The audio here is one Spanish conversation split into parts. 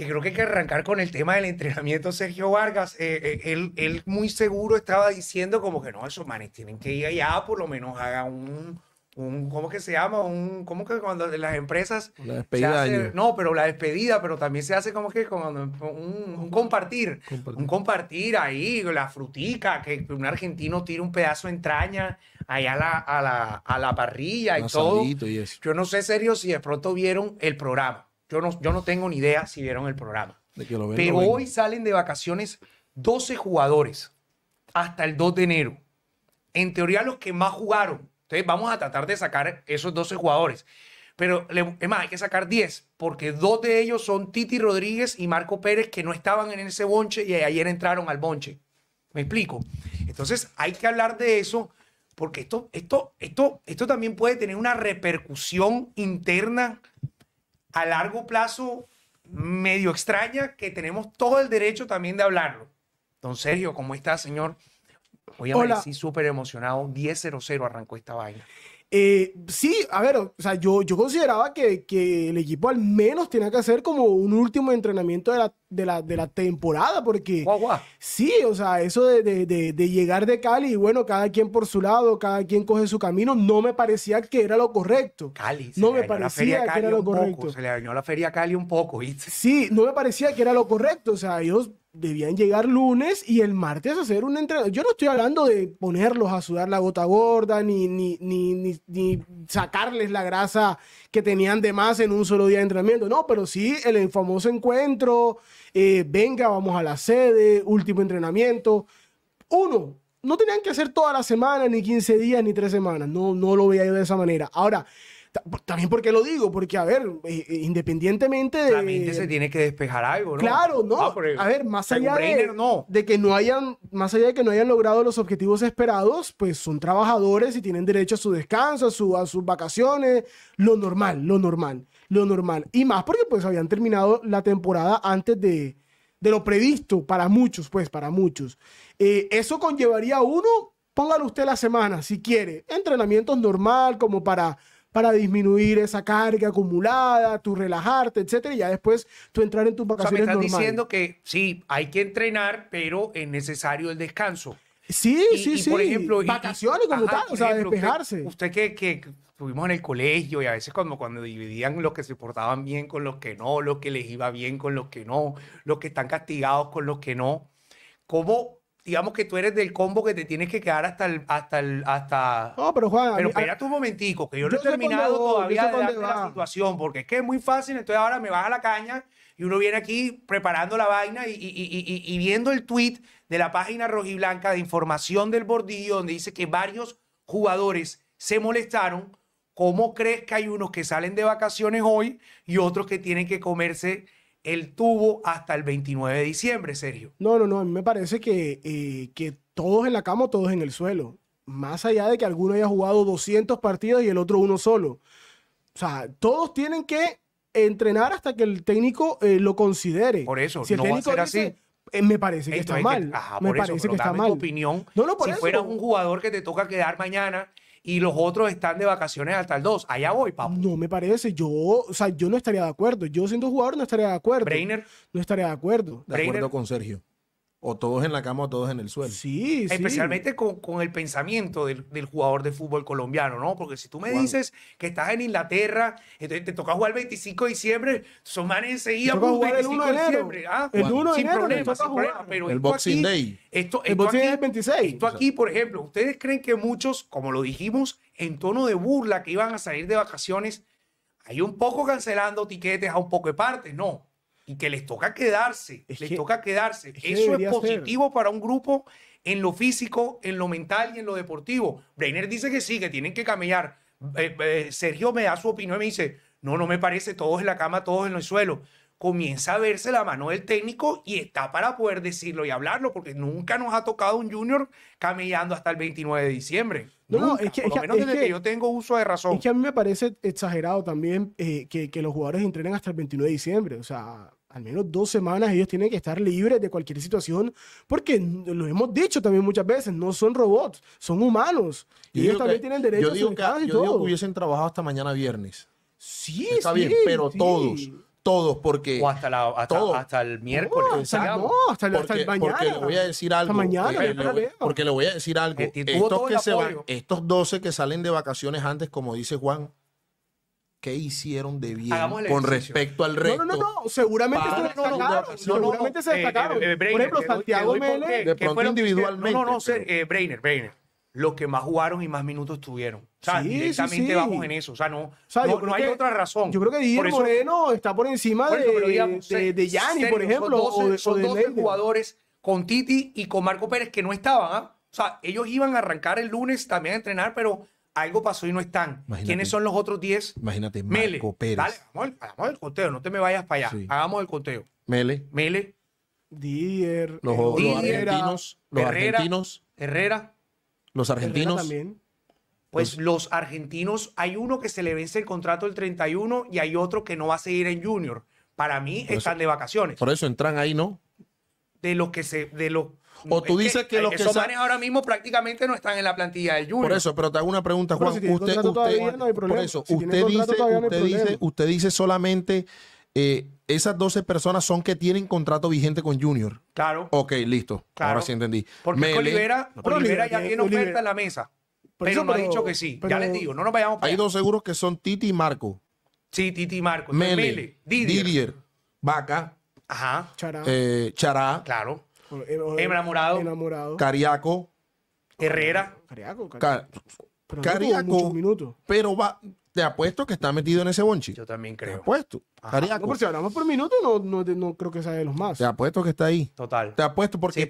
que creo que hay que arrancar con el tema del entrenamiento Sergio Vargas. Eh, eh, él, muy seguro estaba diciendo como que no, esos manes tienen que ir allá, por lo menos haga un, un ¿cómo que se llama? Un, ¿Cómo que cuando las empresas... La despedida. no, pero la despedida, pero también se hace como que un, compartir, Un compartir ahí, la frutica, que un argentino tira un pedazo de entraña allá a la, a la, a la parrilla y todo. Yo no sé, serio, si de pronto vieron el programa yo no, tengo ni idea si vieron el programa. Pero hoy salen de vacaciones 12 jugadores hasta el 2 de enero. En teoría, los que más jugaron. Entonces, vamos a tratar de sacar esos 12 jugadores. Pero es más, hay que sacar 10, porque dos de ellos son Titi Rodríguez y Marco Pérez, que no estaban en ese bonche y ayer entraron al bonche. ¿Me explico? Entonces, hay que hablar de eso, porque esto, esto, esto, esto también puede tener una repercusión interna a largo plazo medio extraña que tenemos todo el derecho también de hablarlo. Don Sergio, ¿cómo está, señor? Hoy amanecí súper emocionado. 10-0-0 arrancó esta vaina. Eh, sí, a ver, o sea, yo, yo consideraba que, que, el equipo al menos tenía que hacer como un último entrenamiento de la de la, temporada, porque sí, o sea, eso de, de, llegar de Cali, bueno, cada quien por su lado, cada quien coge su camino, no me parecía que era lo correcto. Cali, no me parecía que era lo correcto. se le dañó la feria a Cali un poco, ¿viste? Sí, no me parecía que era lo correcto, o sea, ellos debían llegar lunes y el martes hacer un entrenamiento. Yo no estoy hablando de ponerlos a sudar la gota gorda, ni ni, ni, ni, ni, sacarles la grasa que tenían de más en un solo día de entrenamiento, no, pero sí el famoso encuentro, eh, venga, vamos a la sede, último entrenamiento. Uno, no tenían que hacer toda la semana, ni 15 días, ni 3 semanas. No, no lo veía yo de esa manera. Ahora, también porque lo digo, porque a ver, eh, eh, independientemente de... La se tiene que despejar algo, ¿no? Claro, no. Ah, a ver, más allá de, que no hayan, más allá de que no hayan logrado los objetivos esperados, pues son trabajadores y tienen derecho a su descanso, a sus vacaciones, lo normal, lo normal lo normal. Y más porque pues habían terminado la temporada antes de, lo previsto para muchos, pues para muchos. Eh, eso conllevaría uno, póngalo usted la semana si quiere, entrenamientos normal como para para disminuir esa carga acumulada, tú relajarte, etcétera, y ya después tú entrar en tus vacaciones o sea, me estás diciendo que sí, hay que entrenar, pero es necesario el descanso. Sí, sí, sí, y, sí. Por ejemplo, vacaciones como tal, o sea, despejarse. Usted, usted que estuvimos en el colegio y a veces cuando, cuando dividían los que se portaban bien con los que no, los que les iba bien con los que no, los que están castigados con los que no, Como digamos que tú eres del combo que te tienes que quedar hasta el, hasta el, hasta... No, pero Juan... Pero un momentico, que yo, no he terminado todavía de la situación, porque es que es muy fácil, entonces ahora me vas a la caña y uno viene aquí preparando la vaina y, y viendo el tweet de la página rojiblanca de información del bordillo, donde dice que varios jugadores se molestaron ¿Cómo crees que hay unos que salen de vacaciones hoy y otros que tienen que comerse el tubo hasta el 29 de diciembre, Sergio? No, no, no, a mí me parece que, eh, que todos en la cama, todos en el suelo. Más allá de que alguno haya jugado 200 partidos y el otro uno solo. O sea, todos tienen que entrenar hasta que el técnico eh, lo considere. Por eso, si el no técnico va a ser así. Eh, me parece que está mal. ajá, me parece que está mal. Tu opinión, no, si fueras un jugador que te toca quedar mañana y los otros están de vacaciones hasta el 2. Allá voy, papá. No me parece. Yo, o sea, yo no estaría de acuerdo. Yo siendo jugador no estaría de acuerdo. Brainer. No estaría de acuerdo. De acuerdo con Sergio. O todos en la cama o todos en el suelo. Sí, Especialmente Con, con, el pensamiento del, del, jugador de fútbol colombiano, ¿no? Porque si tú me dices que estás en Inglaterra, entonces te toca jugar el 25 de diciembre, son manes enseguida el 1 de diciembre. ¿ah? El 1 de enero, el Boxing Day. Esto, el Boxing Day es el 26. Esto aquí, por ejemplo, ¿ustedes creen que muchos, como lo dijimos, en tono de burla, que iban a salir de vacaciones, hay un poco cancelando tiquetes a un poco de parte? No y que les toca quedarse, les toca quedarse. Eso es positivo para un grupo en lo físico, en lo mental y en lo deportivo. Breiner dice que sí, que tienen que camellar. Eh, eh, Sergio me da su opinión y me dice, no, no me parece, todos en la cama, todos en el suelo. Comienza a verse la mano del técnico y está para poder decirlo y hablarlo, porque nunca nos ha tocado un junior camellando hasta el 29 de diciembre. No, es que, lo menos que, yo tengo uso de razón. Es que a mí me parece exagerado también eh, que, que los jugadores entrenen hasta el 29 de diciembre. O sea, al menos dos semanas ellos tienen que estar libres de cualquier situación, porque lo hemos dicho también muchas veces, no son robots, son humanos. Y ellos también tienen derecho a que, yo todo. Digo hubiesen trabajado hasta mañana viernes. Sí, Está bien, pero todos, todos, porque... O hasta, el miércoles. No, hasta, el, hasta mañana. Porque le voy a decir algo. Hasta mañana, no le voy, porque le voy a decir algo. Estos, que estos 12 que salen de vacaciones antes, como dice Juan, qué hicieron de bien con respecto al resto. No, no, no, no. seguramente se eh, destacaron. seguramente eh, eh, se destacaron. Por ejemplo, Santiago Mele. De pronto individualmente. No, no, no, Brainer, Brainer. Los que más jugaron y más minutos tuvieron. O sea, sí, directamente vamos en eso. O sea, no, no, hay otra razón. Yo creo que Díaz Moreno está por encima de, de, por ejemplo. Son 12, o, 12 jugadores con Titi y con Marco Pérez que no estaban. ¿ah? O sea, ellos iban a arrancar el lunes también a entrenar, pero algo pasó y no están. ¿Quiénes son los otros 10? Imagínate, Mele. hagamos, el, conteo, no te me vayas para allá. Hagamos el conteo. Mele. Mele. Dier. Los, los eh, argentinos. Los argentinos. Herrera. Los argentinos. también. Pues los, argentinos, hay uno que se le vence el contrato el 31 y hay otro que no va a seguir en Junior. Para mí están de vacaciones. Por eso entran ahí, ¿no? de los que se, de lo o tú dices que, los que esos manes ahora mismo prácticamente no están en la plantilla del Junior. Por eso, pero te hago una pregunta, Juan. usted, usted, usted dice, usted, dice solamente eh, esas 12 personas son que tienen contrato vigente con Junior. Claro. Ok, listo. Ahora sí entendí. Porque Mele, Olivera, ya tiene oferta en la mesa. pero, no ha dicho que sí. ya les digo, no nos vayamos. Hay dos seguros que son Titi y Marco. Sí, Titi y Marco. Mele, Mele Didier, Didier Vaca. Ajá. Chará. Eh, Chará. Claro. Eh, eh, enamorado. Enamorado. Cariaco. Herrera. Cariaco. Cariaco. Pero va. Te apuesto que está metido en ese bonchi. Yo también creo. Te apuesto. Cariaco. No, por si hablamos por minuto, no, no, no, creo que sea de los más. Te apuesto que está ahí. Total. Te apuesto porque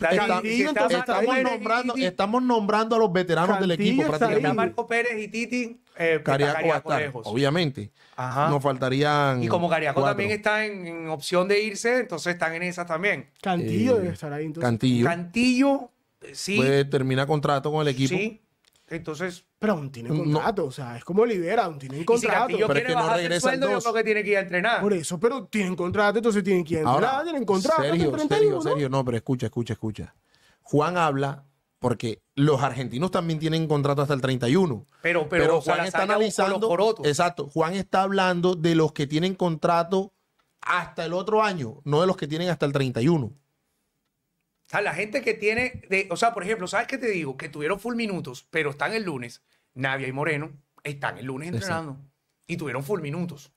estamos, nombrando, a los veteranos del equipo. Está Marco Pérez y Titi. Eh, Cariaco, Obviamente. Ajá. Nos faltarían. Y como Cariaco también está en, opción de irse, entonces están en esas también. Cantillo eh, debe estar ahí entonces. Cantillo. Cantillo, eh, sí. Puede terminar contrato con el equipo. Sí. Entonces. Pero aún tiene contrato, o sea, es como libera, aún tiene contrato. Si pero es que no regresa sueldo, dos. Yo creo que tiene que ir a entrenar. Por eso, pero tienen contrato, entonces tienen que ir a entrenar, Ahora, tienen contrato. Serio, serio, serio, no, pero escucha, escucha, escucha. Juan habla porque los argentinos también tienen contrato hasta el 31. Pero, pero, Juan está analizando. Exacto. Juan está hablando de los que tienen contrato hasta el otro año, no de los que tienen hasta el 31. O sea, la gente que tiene. o sea, por ejemplo, ¿sabes qué te digo? Que tuvieron full minutos, pero están el lunes. Navia y Moreno están el lunes entrenando. Y tuvieron full minutos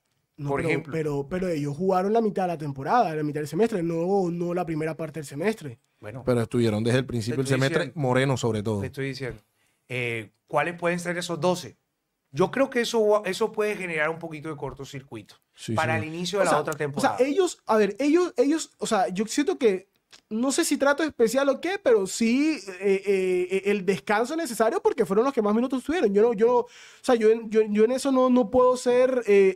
por pero, ejemplo. Pero, ellos jugaron la mitad de la temporada, la mitad del semestre, no, no la primera parte del semestre. Bueno. Pero estuvieron desde el principio del semestre, Moreno sobre todo. Te estoy diciendo. Eh, ¿Cuáles pueden ser esos 12? Yo creo que eso, eso puede generar un poquito de cortocircuito para el inicio de la otra temporada. O sea, ellos, a ver, ellos, ellos, o sea, yo siento que no sé si trato especial o qué, pero sí eh, eh, el descanso necesario porque fueron los que más minutos tuvieron. Yo no, yo, o sea, yo, yo, en eso no, no puedo ser eh,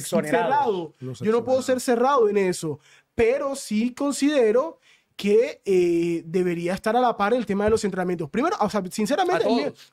cerrado. yo no puedo ser cerrado en eso, pero sí considero que debería estar a la par el tema de los entrenamientos. Primero, o sea, sinceramente,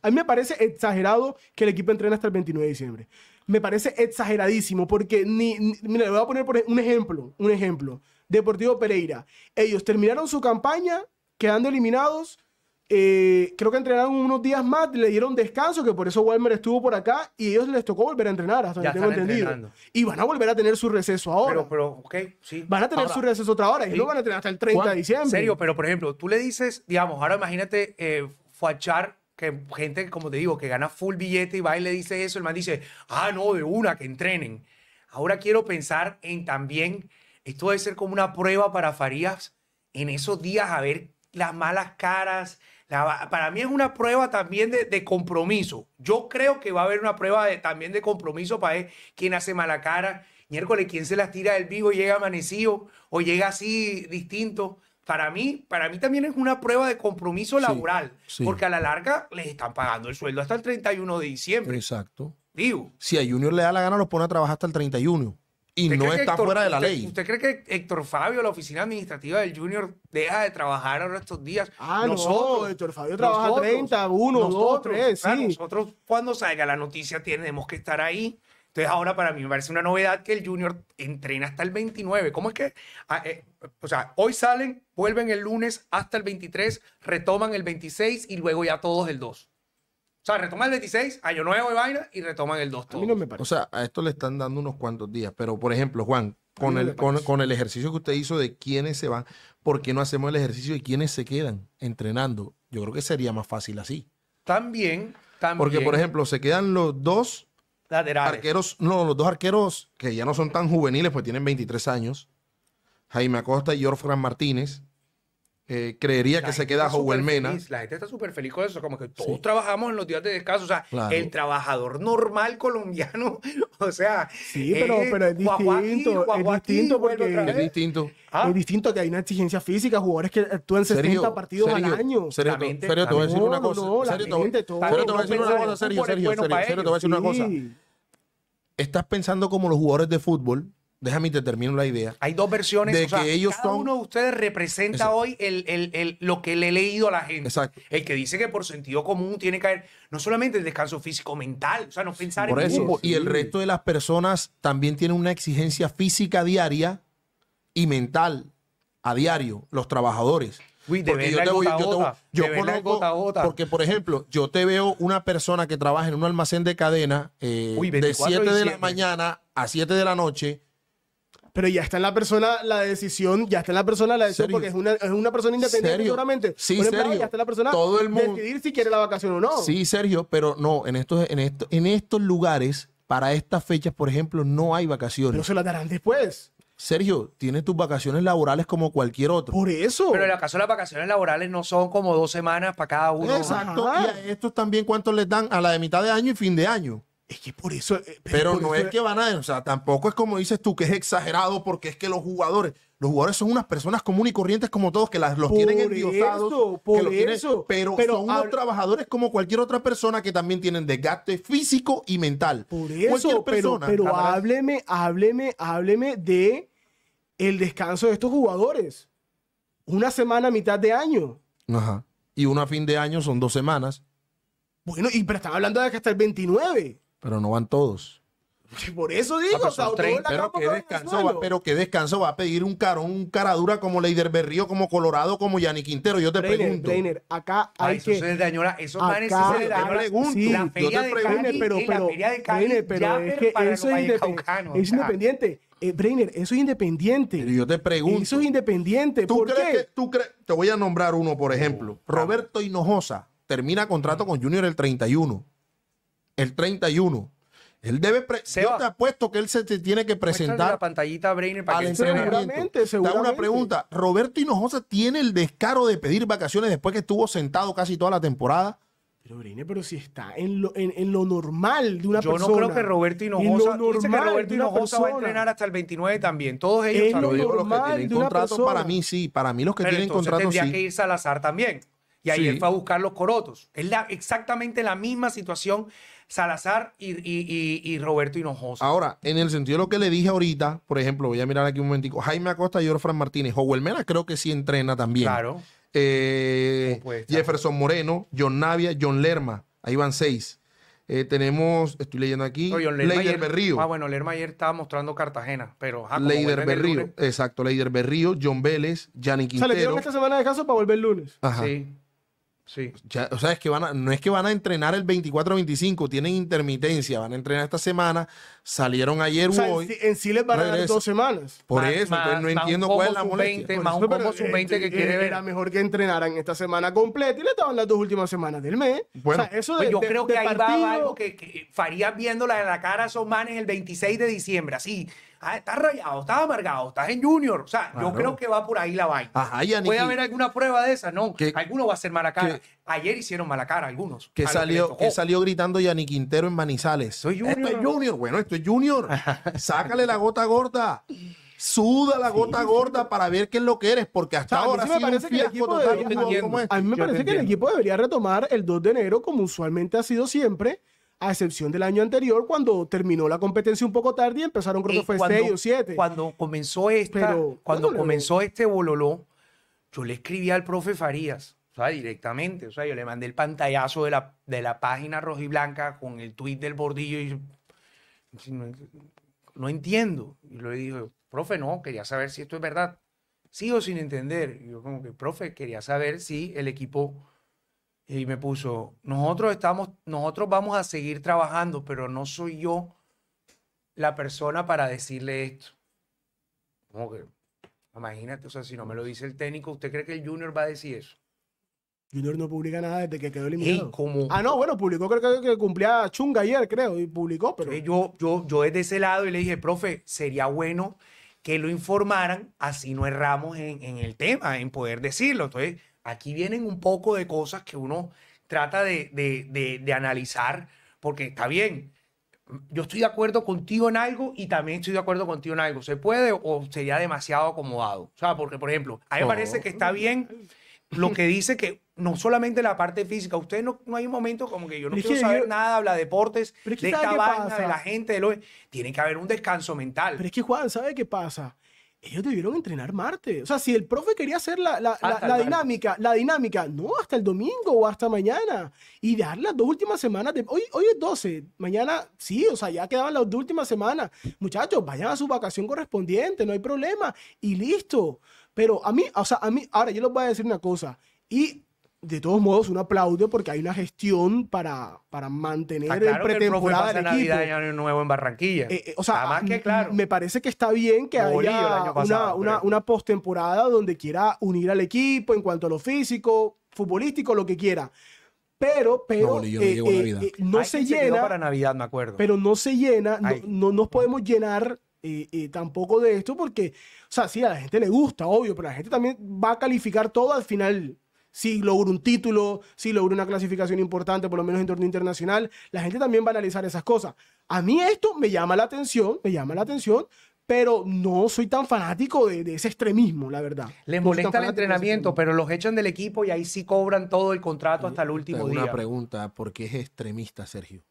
a, mí, me parece exagerado que el equipo entrene hasta el 29 de diciembre. Me parece exageradísimo porque ni, mira, le voy a poner un ejemplo, un ejemplo. Deportivo Pereira. Ellos terminaron su campaña quedando eliminados. Eh, creo que entrenaron unos días más, le dieron descanso, que por eso Walmer estuvo por acá y ellos les tocó volver a entrenar, hasta ya tengo entendido. Y van a volver a tener su receso ahora. Pero, sí. Van a tener su receso otra hora y van a tener hasta el 30 de diciembre. Serio, pero por ejemplo, tú le dices, digamos, ahora imagínate eh, fachar que gente, como te digo, que gana full billete y va y le dice eso, el man dice, ah, no, de una, que entrenen. Ahora quiero pensar en también esto debe ser como una prueba para Farías en esos días, a ver las malas caras. para mí es una prueba también de, compromiso. Yo creo que va a haber una prueba también de compromiso para ver quién hace mala cara. Miércoles, quién se las tira del vivo y llega amanecido o llega así distinto. Para mí, para mí también es una prueba de compromiso laboral, porque a la larga les están pagando el sueldo hasta el 31 de diciembre. Exacto. Digo. Si a Junior le da la gana, los pone a trabajar hasta el 31 y no está fuera de la ley. ¿Usted cree que Héctor Fabio, la oficina administrativa del Junior, deja de trabajar ahora estos días? Ah, nosotros, Héctor Fabio trabaja 30, 1, nosotros, sí. Nosotros cuando salga la noticia tenemos que estar ahí. Entonces ahora para mí me parece una novedad que el Junior entrena hasta el 29. ¿Cómo es que? Ah, eh, o sea, hoy salen, vuelven el lunes hasta el 23, retoman el 26 y luego ya todos el 2. O sea, retoman el 26, año nuevo y vaina, y retoman el 2 O sea, a esto le están dando unos cuantos días, pero por ejemplo, Juan, con el, con, el ejercicio que usted hizo de quiénes se van, ¿por qué no hacemos el ejercicio de quiénes se quedan entrenando? Yo creo que sería más fácil así. También, también. Porque, por ejemplo, se quedan los dos arqueros, no, los dos arqueros que ya no son tan juveniles, pues tienen 23 años, Jaime Acosta y Orfran Martínez. Eh, creería que se queda Howell Mena. La gente está súper feliz con eso, como que todos trabajamos en los días de descanso, o sea, el trabajador normal colombiano, o sea, sí, pero, es, eh, pero es distinto, es distinto porque es distinto. ¿Ah? Es distinto que hay una exigencia física, jugadores que actúan 60 serio, partidos al año. Serio, mente, serio, te voy a decir una cosa. serio, te voy a decir una cosa, serio, te voy a decir una cosa. Estás pensando como los jugadores de fútbol déjame y te termino la idea. Hay dos versiones. De que cada uno de ustedes representa hoy el, lo que le he leído a la gente. Exacto. El que dice que por sentido común tiene que haber no solamente el descanso físico, mental. O sea, no pensar por en eso. Y el resto de las personas también tienen una exigencia física diaria y mental a diario, los trabajadores. Uy, porque yo te voy, yo, te, yo conozco, porque por ejemplo, yo te veo una persona que trabaja en un almacén de cadena eh, de 7 de la mañana a 7 de la noche pero ya está en la persona la decisión, ya está en la persona la decisión, porque es una, persona independiente seguramente. Sí, ejemplo, Sergio. Ya está la persona decidir si quiere la vacación o no. Sí, Sergio, pero no, en estos, en estos, en estos lugares, para estas fechas, por ejemplo, no hay vacaciones. No se las darán después. Sergio, tienes tus vacaciones laborales como cualquier otro. Por eso. Pero en el caso de las vacaciones laborales no son como dos semanas para cada uno. Exacto. Y a estos también, ¿cuántos les dan? A la de mitad de año y fin de año. Es que por eso. Eh, pero, no es que van a. O sea, tampoco es como dices tú que es exagerado porque es que los jugadores. Los jugadores son unas personas comunes y corrientes como todos que las, los tienen endiosados. por eso. pero, son unos trabajadores como cualquier otra persona que también tienen desgaste físico y mental. Por eso, pero, hábleme, hábleme, hábleme de el descanso de estos jugadores. Una semana a mitad de año. Ajá. Y una a fin de año son dos semanas. Bueno, y pero están hablando de que hasta el 29 pero no van todos. Por eso digo, ah, pero, que descansó va, pero que descansó va a pedir un carón, un caradura como Leider Berrío, como Colorado, como Yanni Quintero. Yo te pregunto. Trainer, acá hay ah, eso que. Se esos manes se Yo pregunto, yo te pregunto. pero, eh, pero es que eso es, independiente. Eh, Brainer, eso es independiente. Pero yo te pregunto. Eso es independiente. ¿Tú ¿Por crees qué? Que, tú crees te voy a nombrar uno, por ejemplo. Roberto Hinojosa termina contrato con Junior el 31 el 31. Él debe. Seba, yo te apuesto que él se te tiene que presentar. La pantallita para al que seguramente, Te hago una pregunta. ¿Roberto Hinojosa tiene el descaro de pedir vacaciones después que estuvo sentado casi toda la temporada? Pero Brainer, pero si está en lo, en, lo normal de una yo persona. Yo no creo que Roberto Hinojosa. Dice que Roberto Hinojosa va a entrenar hasta el 29 también. Todos ellos. Es normal los que tienen contrato, para mí sí. Para mí los que tienen contrato tendría que ir Salazar también. Y ahí él fue a buscar los corotos. Es la, exactamente la misma situación Salazar y, Roberto Hinojosa. Ahora, en el sentido de lo que le dije ahorita, por ejemplo, voy a mirar aquí un momentico, Jaime Acosta y Orfran Martínez, Howell Mena creo que sí entrena también. Claro. Eh, Jefferson Moreno, John Navia, John Lerma, ahí van seis. Eh, tenemos, estoy leyendo aquí, Leider Berrío. Ah, bueno, Lerma ayer estaba mostrando Cartagena, pero... Ah, Leider Berrío, exacto, Leider Berrío, John Vélez, Yannick Quintero. O le dieron esta semana de caso para volver lunes. Ajá. Sí. o sea, es que van no es que van a entrenar el 24-25, tienen intermitencia, van a entrenar esta semana, salieron ayer o hoy. En, en sí les van a dar dos semanas. Por eso, no entiendo cuál es la molestia. más un 20 eh, que eh, quiere eh, ver. Era mejor que entrenaran esta semana completa y le estaban las dos últimas semanas del mes. Bueno, eso pues yo creo que ahí va algo que, que, Farías viéndola en la cara a esos manes el 26 de diciembre, así ah, estás rayado, estás amargado, estás en junior. O sea, yo creo que va por ahí la vaina. Ajá, Puede haber alguna prueba de esa, no. que alguno va a ser mala cara. Ayer hicieron mala cara algunos. Que salió, que salió gritando Yanni Quintero en Manizales. Soy junior. bueno, esto es junior. Sácale la gota gorda suda la gota gorda para ver qué es lo que eres, porque hasta ahora sí A mí me parece que el equipo debería retomar el 2 de enero como usualmente ha sido siempre a excepción del año anterior, cuando terminó la competencia un poco tarde y empezaron, creo que fue cuando, siete. Cuando comenzó este bololo. yo le escribí al profe Farías, directamente, o sea, yo le mandé el pantallazo de la, de la página blanca con el tweet del bordillo y no, entiendo. Y le digo, profe, no, quería saber si esto es verdad. Sí o sin entender. yo como que, profe, quería saber si el equipo y me puso, nosotros estamos, nosotros vamos a seguir trabajando, pero no soy yo la persona para decirle esto. Como que, imagínate, o sea, si no me lo dice el técnico, ¿usted cree que el Junior va a decir eso? Junior no publica nada desde que quedó eliminado. ah, no, bueno, publicó, creo que, cumplía chunga ayer, creo, y publicó, pero. Yo, yo, yo desde ese lado y le dije, profe, sería bueno que lo informaran, así no erramos en, en el tema, en poder decirlo. Entonces, aquí vienen un poco de cosas que uno trata de, de, analizar, porque está bien, yo estoy de acuerdo contigo en algo y también estoy de acuerdo contigo en algo. ¿Se puede o sería demasiado acomodado? O sea, porque, por ejemplo, a mí me parece que está bien lo que dice que no solamente la parte física, usted no, hay un momento como que yo no quiero saber nada, habla de deportes, de esta de la gente, lo... Tiene que haber un descanso mental. Pero es que, Juan, ¿sabe qué pasa? ellos debieron entrenar martes. O sea, si el profe quería hacer la, ah, dinámica, la dinámica, no hasta el domingo o hasta mañana. Y dar las dos últimas semanas de. Hoy, hoy es 12, mañana sí, o sea, ya quedaban las dos últimas semanas. Muchachos, vayan a su vacación correspondiente, no hay problema. Y listo. Pero a mí, o sea, a mí, ahora yo les voy a decir una cosa. Y de todos modos, un aplauso porque hay una gestión para, para mantener el pretemporada del Navidad y Año Nuevo en Barranquilla. Eh, eh, o sea, me parece que está bien que haya una, pues. una, postemporada donde quiera unir al equipo en cuanto a lo físico, futbolístico, lo que quiera. Pero, pero no, eh, se llena. para Navidad, me acuerdo. Pero no se llena, no, nos podemos llenar tampoco de esto, porque, o sea, sí, a la gente le gusta, obvio, pero la gente también va a calificar todo al final si logro un título, si logro una clasificación importante, por lo menos en torneo internacional, la gente también va a analizar esas cosas. A mí esto me llama la atención, me llama la atención, pero no soy tan fanático de, ese extremismo, la verdad. Les molesta el entrenamiento, pero los echan del equipo y ahí sí cobran todo el contrato hasta el último día. Una pregunta, ¿por qué es extremista, Sergio?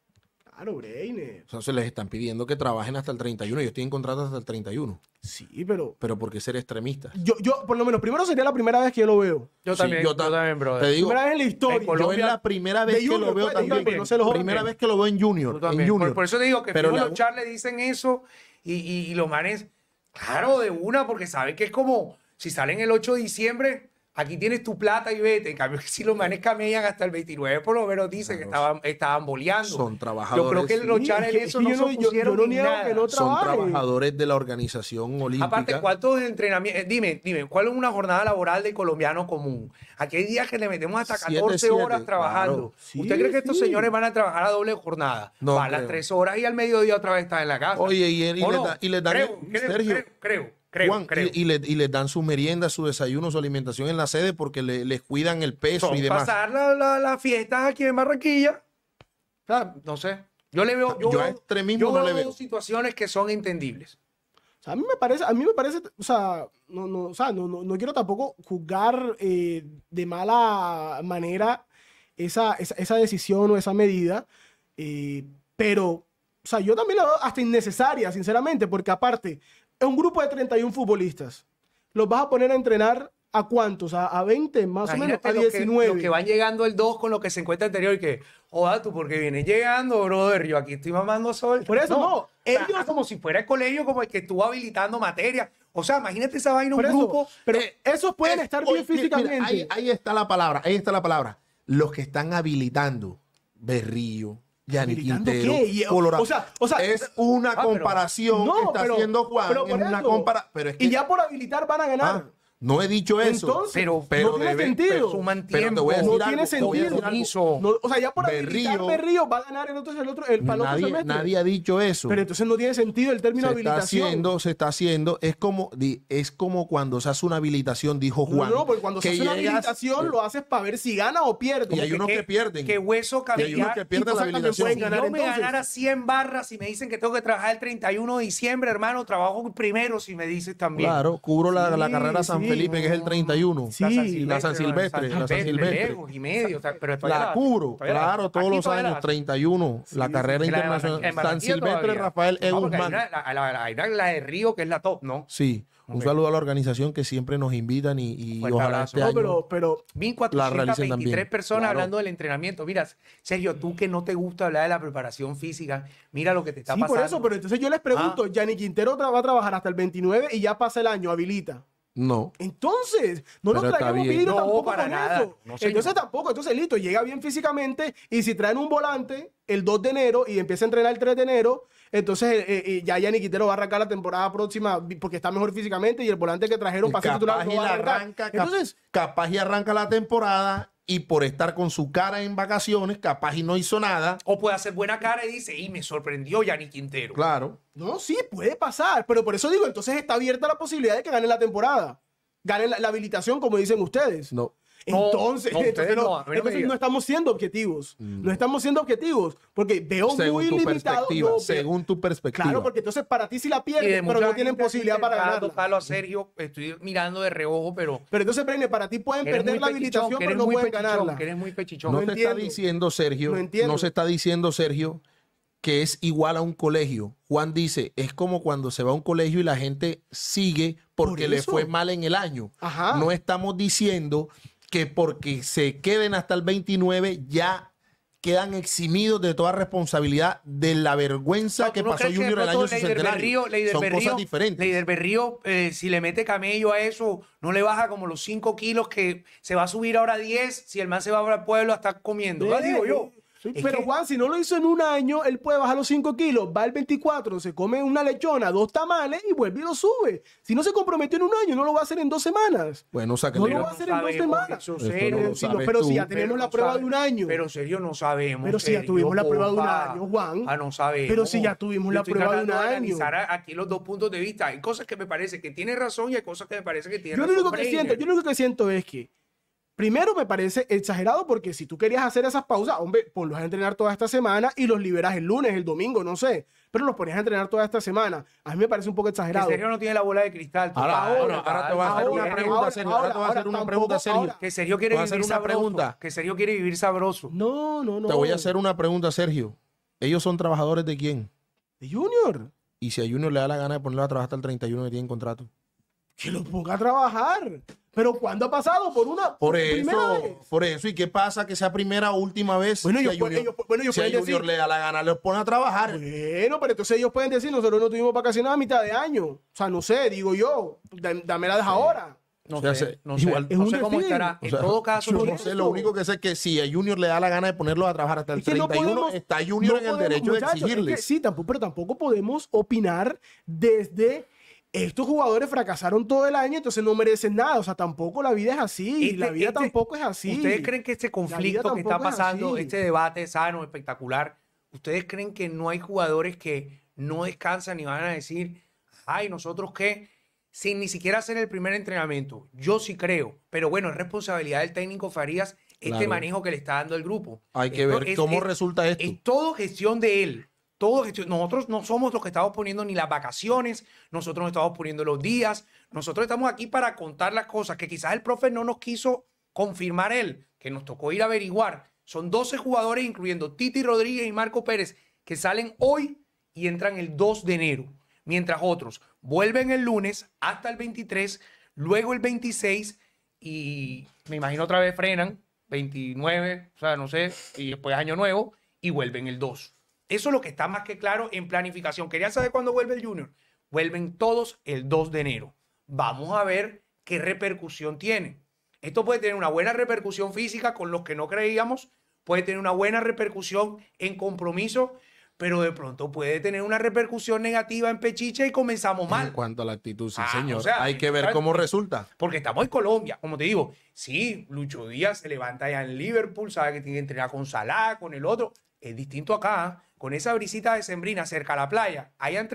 Claro, Breiner. O sea, se les están pidiendo que trabajen hasta el 31. Ellos tienen contratos hasta el 31. Sí, pero. Pero ¿por qué ser extremista? Yo, yo por lo menos, primero sería la primera vez que yo lo veo. Yo también, yo, también, bro. Te digo, la historia. es la primera vez que lo veo pues, también. también. No primera vez que lo veo en Junior. En junior. Por, eso te digo que pero los Charles dicen eso y, y, los manes, claro, de una, porque sabe que es como si salen el 8 de diciembre aquí tienes tu plata y vete. En cambio, si lo manes hasta el 29, por lo menos dicen que estaban, boleando. Son trabajadores. Yo creo que los chavales eso no se yo nada. Son trabajadores de la organización olímpica. Aparte, ¿cuántos entrenamientos? Eh, dime, dime, ¿cuál es una jornada laboral de colombiano común? Aquí hay días que le metemos hasta 14 horas trabajando. ¿Usted cree que estos señores van a trabajar a doble jornada? No, a las 3 horas y al mediodía otra vez están en la casa. Oye, y, y, le da, creo. Y, les dan su merienda, su desayuno, su alimentación en la sede porque les cuidan el peso y demás. pasar las fiestas aquí en Barranquilla. no sé. Yo le veo, yo, situaciones que son entendibles. a mí me parece, a mí me parece, o sea, no, quiero tampoco juzgar eh, de mala manera esa, decisión o esa medida, eh, pero, sea, yo también la veo hasta innecesaria, sinceramente, porque aparte, un grupo de 31 futbolistas. ¿Los vas a poner a entrenar a cuántos? ¿A, 20 más o menos? ¿A 19? que, van llegando el 2 con lo que se encuentra anterior, y que, o tú, porque vienes llegando, brother, yo aquí estoy mamando sol. Por eso, no. ellos... Ah, como si fuera el colegio, como el que estuvo habilitando materia. O sea, imagínate esa vaina, un eso, grupo. Pero esos pueden estar bien físicamente. ahí, ahí está la palabra, ahí está la palabra. Los que están habilitando, Berrío, Yanni Quintero, qué? Colorado. O sea, o sea, es una comparación ah, pero, que está pero, haciendo Juan. Pero, en una compara pero es que, y ya por habilitar van a ganar. Ah, no he dicho eso. pero, no tiene sentido. Suman tiempo. no tiene sentido. o sea, ya por habilitar Berrío va a ganar el otro, el otro, el palo nadie, Nadie ha dicho eso. Pero entonces no tiene sentido el término habilitación se Está haciendo, se está haciendo. Es como, es como cuando se hace una habilitación, dijo Juan. No, porque cuando se hace una habilitación lo haces para ver si gana o pierde. Y hay unos que, pierden. Que hueso cabeza. Y hay unos que pierden la habilitación. Si ganar, yo me ganara 100 barras y me dicen que tengo que trabajar el 31 de diciembre, hermano, trabajo primero si me dices también. Claro, cubro la, la carrera San Pedro Felipe, que es el 31. la San Silvestre. La San Silvestre. la, cubro, claro, todos los años, 31. la carrera internacional. San Silvestre, Rafael E. Guzmán. la de Río, que es la top, ¿no? Sí. Un saludo a la organización que siempre nos invitan y, ojalá este no, pero, pero 1423 personas hablando del entrenamiento. Mira, Sergio, tú que no te gusta hablar de la preparación física, mira lo que te está sí, pasando. por eso, pero entonces yo les pregunto, ah. Yanni Quintero va a trabajar hasta el 29 y ya pasa el año, habilita. No. Entonces, no nos traigamos tampoco para nada. Eso. entonces tampoco, entonces listo, llega bien físicamente y si traen un volante el 2 de enero y empieza a entrenar el 3 de enero, entonces eh, eh, ya Yanni va a arrancar la temporada próxima porque está mejor físicamente y el volante que trajeron para ser titular va a Arranca, entonces, capaz y arranca la temporada y por estar con su cara en vacaciones, capaz y no hizo nada. O puede hacer buena cara y dice, y me sorprendió Yanni Quintero. Claro. No, sí, puede pasar, pero por eso digo, entonces está abierta la posibilidad de que gane la temporada. Gane la, la habilitación, como dicen ustedes. No entonces, no, estamos siendo objetivos. No. Mm. estamos siendo objetivos. Porque veo según muy limitado. según tu perspectiva. Claro, porque entonces para ti si la pierdes, pero no tienen posibilidad para ganar. tocarlo a Sergio, estoy mirando de reojo, pero. Pero entonces, Brene, para ti pueden perder la habilitación, pero no pueden ganarla. No, te está diciendo, Sergio. No se está diciendo, Sergio que es igual a un colegio. Juan dice, es como cuando se va a un colegio y la gente sigue porque le fue mal en el año. No estamos diciendo que porque se queden hasta el 29 ya quedan eximidos de toda responsabilidad de la vergüenza que pasó Junior el año Berrío, Son cosas diferentes. Eh, si le mete camello a eso, no le baja como los 5 kilos que se va a subir ahora a 10 si el man se va al pueblo a estar comiendo. digo yo pero Juan, si no lo hizo en un año, él puede bajar los 5 kilos, va al 24, se come una lechona, dos tamales y vuelve y lo sube. Si no se comprometió en un año, no lo va a hacer en dos semanas. Bueno, o sea, que no lo va a hacer en dos semanas. pero si ya tenemos la prueba de un año. Pero en serio, no sabemos. Pero si ya tuvimos la prueba de un año, Juan. Ah, no sabemos. Pero si ya tuvimos la prueba de un año. aquí los dos puntos de vista. Hay cosas que me parece que tiene razón y hay cosas que me parece que tiene razón. yo lo único que siento es que Primero me parece exagerado porque si tú querías hacer esas pausas, hombre, pues vas a entrenar toda esta semana y los liberas el lunes, el domingo, no sé. Pero los ponías a entrenar toda esta semana. A mí me parece un poco exagerado. Sergio no tiene la bola de cristal. Ahora, ahora, te voy a hacer una pregunta, Sergio. Ahora, te voy a hacer una pregunta, Sergio. Que Sergio quiere vivir sabroso. Que Sergio quiere vivir sabroso. No, no, no. Te voy a hacer una pregunta, Sergio. ¿Ellos son trabajadores de quién? De Junior. ¿Y si a Junior le da la gana de ponerlo a trabajar hasta el 31 que tiene contrato? que lo ponga a trabajar. Pero ¿cuándo ha pasado? Por una por, eso, vez. Por eso. ¿Y qué pasa? Que sea primera o última vez. Bueno, si junior, bueno, si a Junior le da la gana, los pone a trabajar. Bueno, pero entonces ellos pueden decir, nosotros no tuvimos vacaciones a mitad de año. O sea, no sé, digo yo, dámela de ahora. No, sé, no sé, no sé cómo estará. en todo caso, no sé, lo único que sé es que si a Junior le da la gana de ponerlo a trabajar hasta el 31, está Junior en el derecho de exigirle. sí, tampoco, pero tampoco podemos opinar desde estos jugadores fracasaron todo el año, entonces no merecen nada. O sea, tampoco la vida es así. la este, vida este, tampoco es así. ¿Ustedes creen que este conflicto que está pasando, este debate sano, espectacular, ustedes creen que no hay jugadores que no descansan y van a decir, ay, nosotros qué? Sin ni siquiera hacer el primer entrenamiento. Yo sí creo, pero bueno, es responsabilidad del técnico Farías este manejo que le está dando el grupo. Hay que ver cómo resulta esto. Es todo gestión de él nosotros no somos los que estamos poniendo ni las vacaciones, nosotros no estamos poniendo los días, nosotros estamos aquí para contar las cosas que quizás el profe no nos quiso confirmar él, que nos tocó ir a averiguar. Son 12 jugadores, incluyendo Titi Rodríguez y Marco Pérez, que salen hoy y entran el 2 de enero, mientras otros vuelven el lunes hasta el 23, luego el 26 y me imagino otra vez frenan 29, o sea, no sé, y después año nuevo y vuelven el 2. Eso es lo que está más que claro en planificación. Quería saber cuándo vuelve el Junior. Vuelven todos el 2 de enero. Vamos a ver qué repercusión tiene. Esto puede tener una buena repercusión física con los que no creíamos, puede tener una buena repercusión en compromiso, pero de pronto puede tener una repercusión negativa en Pechicha y comenzamos mal. En cuanto a la actitud, sí, ah, señor. Hay que ver cómo resulta. Porque estamos en Colombia, como te digo, sí, Lucho Díaz se levanta ya en Liverpool, sabe que tiene que entrenar con Salah, con el otro. Es distinto acá. ¿ah? con esa brisita de sembrina cerca a la playa, hay entre